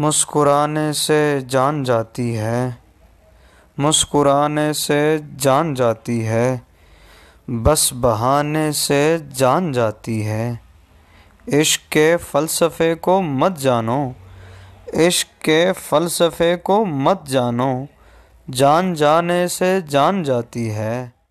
मुस्कुराने से जान जाती है मुस्कुराने से जान जाती है बस बहाने से जान जाती है इश्क के फ़लसफ़े को मत जानो इश्क के फ़लसफ़े को मत जानो जान जाने से जान जाती है